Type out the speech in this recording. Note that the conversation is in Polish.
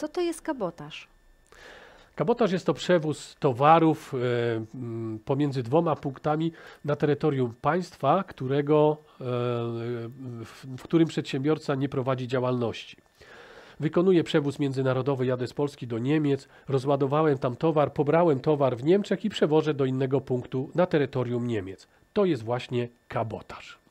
Co to jest kabotaż? Kabotaż jest to przewóz towarów e, pomiędzy dwoma punktami na terytorium państwa, którego, e, w którym przedsiębiorca nie prowadzi działalności. Wykonuję przewóz międzynarodowy, jadę z Polski do Niemiec, rozładowałem tam towar, pobrałem towar w Niemczech i przewożę do innego punktu na terytorium Niemiec. To jest właśnie kabotaż.